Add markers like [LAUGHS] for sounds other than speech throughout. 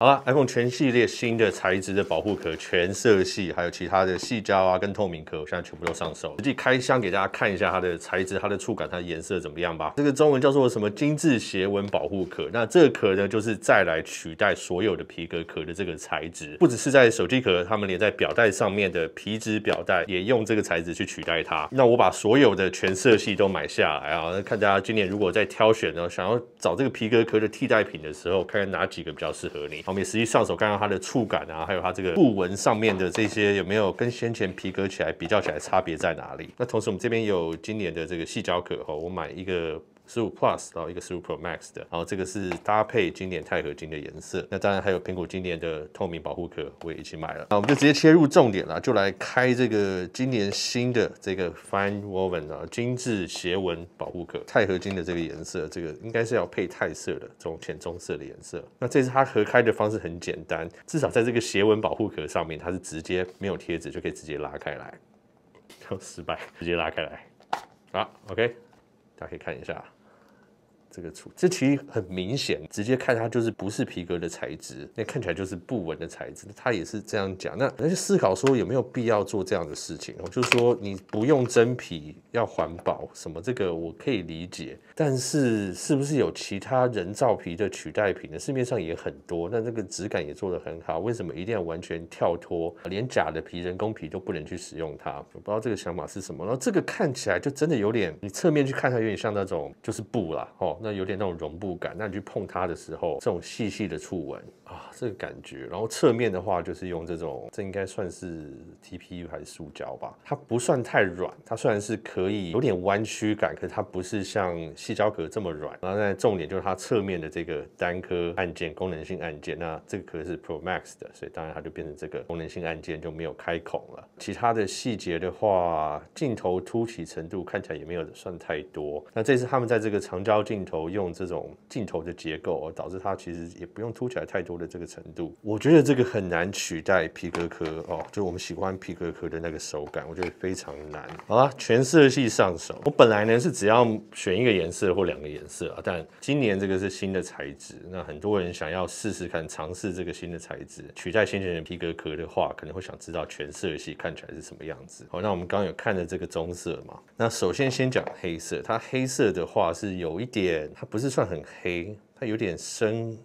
好了，iPhone 全系列新的材质的保护壳全色系，还有其他的细胶啊跟透明壳，我现在全部都上手，实际开箱给大家看一下它的材质、它的触感、它的颜色怎么样吧。这个中文叫做什么？精致斜纹保护壳。那这个壳呢，就是再来取代所有的皮革壳的这个材质，不只是在手机壳，他们连在表带上面的皮质表带也用这个材质去取代它。那我把所有的全色系都买下来啊，那看大家今年如果在挑选呢，想要找这个皮革壳的替代品的时候，看看哪几个比较适合你。我们也实际上手看看它的触感啊，还有它这个布纹上面的这些有没有跟先前皮革起来比较起来差别在哪里？那同时我们这边有今年的这个细脚可哦，我买一个。十五 Plus 然后一个十五 p r o Max 的，然后这个是搭配经典钛合金的颜色，那当然还有苹果今年的透明保护壳，我也一起买了。那我们就直接切入重点了，就来开这个今年新的这个 Fine Woven 啊，精致斜纹保护壳，钛合金的这个颜色，这个应该是要配钛色的，这种浅棕色的颜色。那这次它合开的方式很简单，至少在这个斜纹保护壳上面，它是直接没有贴纸就可以直接拉开来。又 [LAUGHS] 失败，直接拉开来。好，OK，大家可以看一下。这个处，这其实很明显，直接看它就是不是皮革的材质，那看起来就是布纹的材质，它也是这样讲。那人家思考说有没有必要做这样的事情，我就说你不用真皮，要环保什么，这个我可以理解。但是是不是有其他人造皮的取代品呢？市面上也很多，那这个质感也做得很好，为什么一定要完全跳脱，连假的皮、人工皮都不能去使用它？我不知道这个想法是什么。然后这个看起来就真的有点，你侧面去看它有点像那种就是布啦，哦，那有点那种绒布感，那你去碰它的时候，这种细细的触纹。啊，这个感觉，然后侧面的话就是用这种，这应该算是 TPU 还是塑胶吧？它不算太软，它虽然是可以有点弯曲感，可是它不是像细胶壳这么软。然后现在重点就是它侧面的这个单颗按键功能性按键，那这个壳是 Pro Max 的，所以当然它就变成这个功能性按键就没有开孔了。其他的细节的话，镜头凸起程度看起来也没有算太多。那这次他们在这个长焦镜头用这种镜头的结构，导致它其实也不用凸起来太多。的这个程度，我觉得这个很难取代皮革壳哦，就我们喜欢皮革壳的那个手感，我觉得非常难。好了，全色系上手，我本来呢是只要选一个颜色或两个颜色啊，但今年这个是新的材质，那很多人想要试试看尝试这个新的材质，取代先前的皮革壳的话，可能会想知道全色系看起来是什么样子。好，那我们刚刚有看的这个棕色嘛，那首先先讲黑色，它黑色的话是有一点，它不是算很黑，它有点深。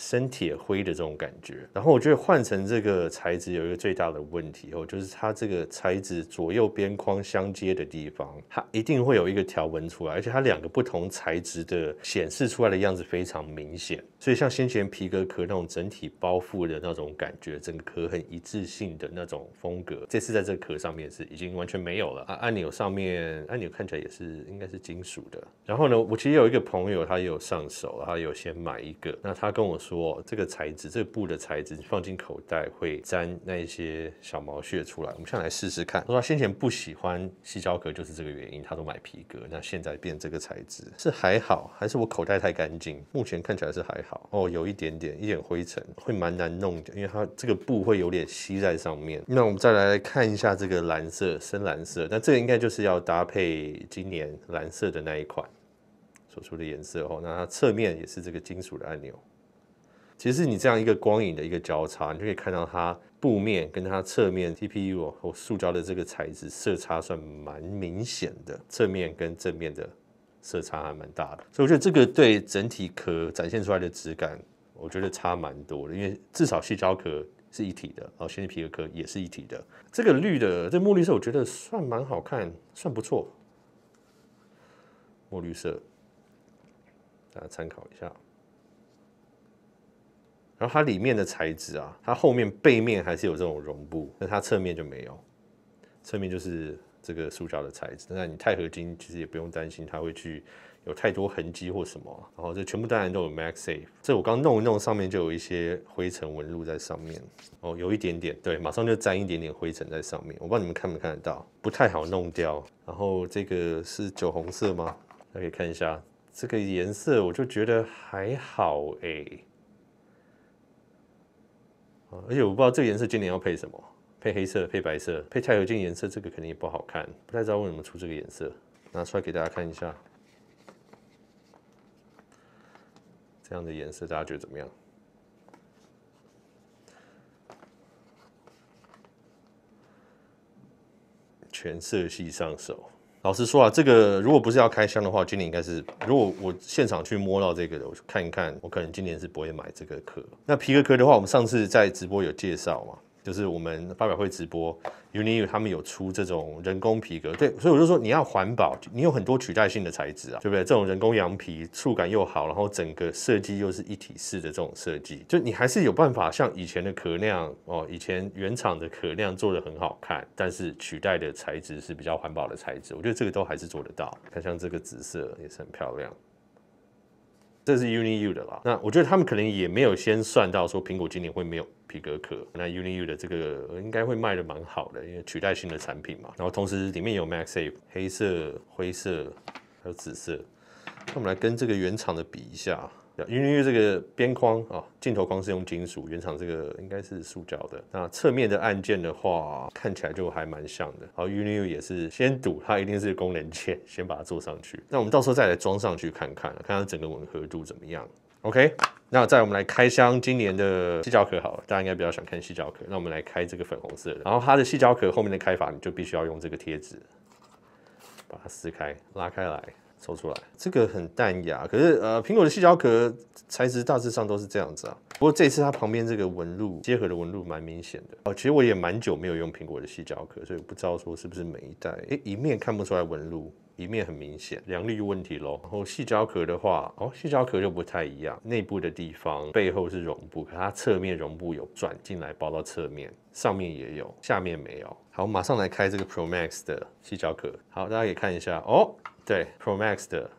生铁灰的这种感觉，然后我觉得换成这个材质有一个最大的问题哦，就是它这个材质左右边框相接的地方，它一定会有一个条纹出来，而且它两个不同材质的显示出来的样子非常明显。所以像先前皮革壳那种整体包覆的那种感觉，整个壳很一致性的那种风格，这次在这个壳上面是已经完全没有了啊。按钮上面按钮看起来也是应该是金属的。然后呢，我其实有一个朋友，他有上手，他有先买一个，那他跟我说。说这个材质，这个布的材质，你放进口袋会沾那一些小毛屑出来。我们先来试试看。他说先前不喜欢细胶壳，就是这个原因，他都买皮革，那现在变这个材质是还好，还是我口袋太干净？目前看起来是还好。哦，有一点点一点灰尘，会蛮难弄掉，因为它这个布会有点吸在上面。那我们再来看一下这个蓝色深蓝色，那这个应该就是要搭配今年蓝色的那一款所出的颜色哦。那它侧面也是这个金属的按钮。其实你这样一个光影的一个交叉，你就可以看到它布面跟它侧面 TPU 哦和塑胶的这个材质色差算蛮明显的，侧面跟正面的色差还蛮大的。所以我觉得这个对整体壳展现出来的质感，我觉得差蛮多的。因为至少细胶壳是一体的，然后全皮的壳也是一体的。这个绿的，这墨绿色我觉得算蛮好看，算不错。墨绿色，大家参考一下。然后它里面的材质啊，它后面背面还是有这种绒布，但它侧面就没有，侧面就是这个塑胶的材质。那你钛合金其实也不用担心它会去有太多痕迹或什么。然后这全部当然都有 Max Safe。这我刚弄一弄，上面就有一些灰尘纹路在上面，哦，有一点点，对，马上就沾一点点灰尘在上面。我不知道你们看没看得到，不太好弄掉。然后这个是酒红色吗？大家可以看一下这个颜色，我就觉得还好哎。而且我不知道这个颜色今年要配什么？配黑色、配白色、配钛合金颜色，这个肯定也不好看。不太知道为什么出这个颜色，拿出来给大家看一下，这样的颜色大家觉得怎么样？全色系上手。老实说啊，这个如果不是要开箱的话，今年应该是如果我现场去摸到这个，的，我去看一看，我可能今年是不会买这个壳。那皮革壳的话，我们上次在直播有介绍嘛，就是我们发表会直播，UNIQ 他们有出这种人工皮革，对，所以我就说你要环保，你有很多取代性的材质啊，对不对？这种人工羊皮触感又好，然后整个设计又是一体式的这种设计，就你还是有办法像以前的壳那样哦，以前原厂的壳那样做的很好看，但是取代的材质是比较环保的材质，我觉得这个都还是做得到。看像这个紫色也是很漂亮。这是 u n i U 的啦。那我觉得他们可能也没有先算到说苹果今年会没有皮革壳。那 u n i U 的这个应该会卖的蛮好的，因为取代性的产品嘛。然后同时里面有 m a x Safe 黑色、灰色还有紫色。那我们来跟这个原厂的比一下。u n i 这个边框啊，镜头框是用金属，原厂这个应该是塑胶的。那侧面的按键的话，看起来就还蛮像的。好 u n i 也是先堵，它一定是功能键，先把它做上去。那我们到时候再来装上去看看，看它整个吻合度怎么样。OK，那再我们来开箱今年的细胶壳，好，了，大家应该比较想看细胶壳。那我们来开这个粉红色的，然后它的细胶壳后面的开法，你就必须要用这个贴纸把它撕开，拉开来。抽出来，这个很淡雅，可是呃，苹果的细胶壳材质大致上都是这样子啊。不过这次它旁边这个纹路结合的纹路蛮明显的哦。其实我也蛮久没有用苹果的细胶壳，所以不知道说是不是每一代，诶，一面看不出来纹路。一面很明显，良率问题喽。然后细胶壳的话，哦，细胶壳就不太一样，内部的地方，背后是绒布，它侧面绒布有转进来包到侧面，上面也有，下面没有。好，马上来开这个 Pro Max 的细胶壳。好，大家可以看一下，哦，对，Pro Max 的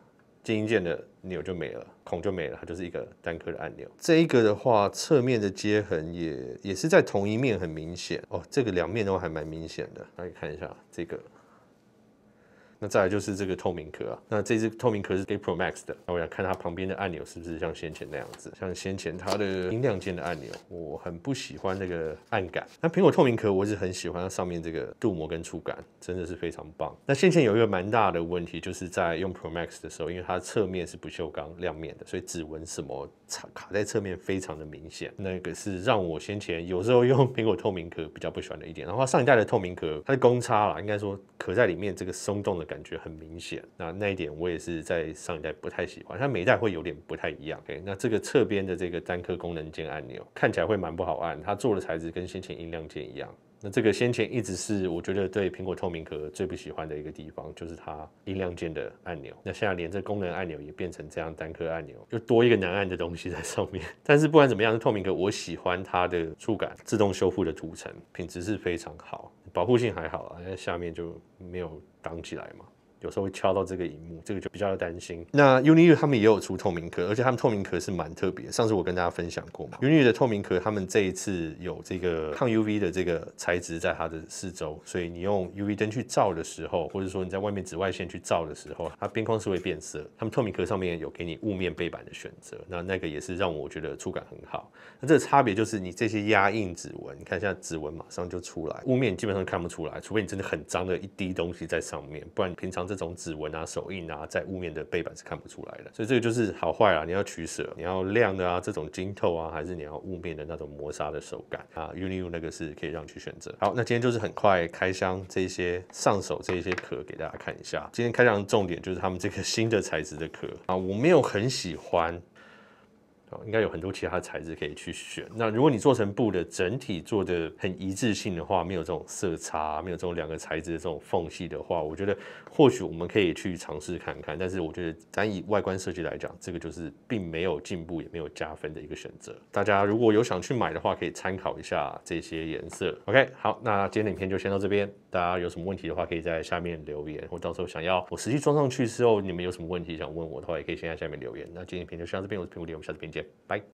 静音键的钮就没了，孔就没了，它就是一个单颗的按钮。这一个的话，侧面的接痕也也是在同一面很明显。哦，这个两面都还蛮明显的，大家可以看一下这个。那再来就是这个透明壳啊，那这只透明壳是给 Pro Max 的，那我想看它旁边的按钮是不是像先前那样子，像先前它的音量键的按钮，我很不喜欢那个按感。那苹果透明壳我是很喜欢，它上面这个镀膜跟触感真的是非常棒。那先前有一个蛮大的问题，就是在用 Pro Max 的时候，因为它侧面是不锈钢亮面的，所以指纹什么卡卡在侧面非常的明显，那个是让我先前有时候用苹果透明壳比较不喜欢的一点。然后它上一代的透明壳，它的公差啦，应该说壳在里面这个松动的。感觉很明显，那那一点我也是在上一代不太喜欢，它每一代会有点不太一样。OK，那这个侧边的这个单颗功能键按钮看起来会蛮不好按，它做的材质跟先前音量键一样。那这个先前一直是我觉得对苹果透明壳最不喜欢的一个地方，就是它音量键的按钮。那现在连这功能按钮也变成这样单颗按钮，就多一个难按的东西在上面。[LAUGHS] 但是不管怎么样，透明壳我喜欢它的触感，自动修复的涂层品质是非常好。保护性还好，啊，因为下面就没有挡起来嘛。有时候会敲到这个荧幕，这个就比较的担心。那 Unile 他们也有出透明壳，而且他们透明壳是蛮特别。上次我跟大家分享过嘛，Unile 的透明壳，他们这一次有这个抗 UV 的这个材质在它的四周，所以你用 UV 灯去照的时候，或者说你在外面紫外线去照的时候，它边框是会变色。他们透明壳上面有给你雾面背板的选择，那那个也是让我觉得触感很好。那这个差别就是你这些压印指纹，你看现在指纹马上就出来，雾面基本上看不出来，除非你真的很脏的一滴东西在上面，不然平常。这种指纹啊、手印啊，在雾面的背板是看不出来的，所以这个就是好坏啊，你要取舍，你要亮的啊，这种晶透啊，还是你要雾面的那种磨砂的手感啊 u n i q 那个是可以让你去选择。好，那今天就是很快开箱这些上手这些壳给大家看一下。今天开箱的重点就是他们这个新的材质的壳啊，我没有很喜欢。应该有很多其他材质可以去选。那如果你做成布的，整体做的很一致性的话，没有这种色差，没有这种两个材质的这种缝隙的话，我觉得或许我们可以去尝试看看。但是我觉得单以外观设计来讲，这个就是并没有进步，也没有加分的一个选择。大家如果有想去买的话，可以参考一下这些颜色。OK，好，那今天影片就先到这边。大家有什么问题的话，可以在下面留言，我到时候想要我实际装上去之后，你们有什么问题想问我的话，也可以先在下面留言。那今天影片就上这边，我是平果点，我们下次见，拜。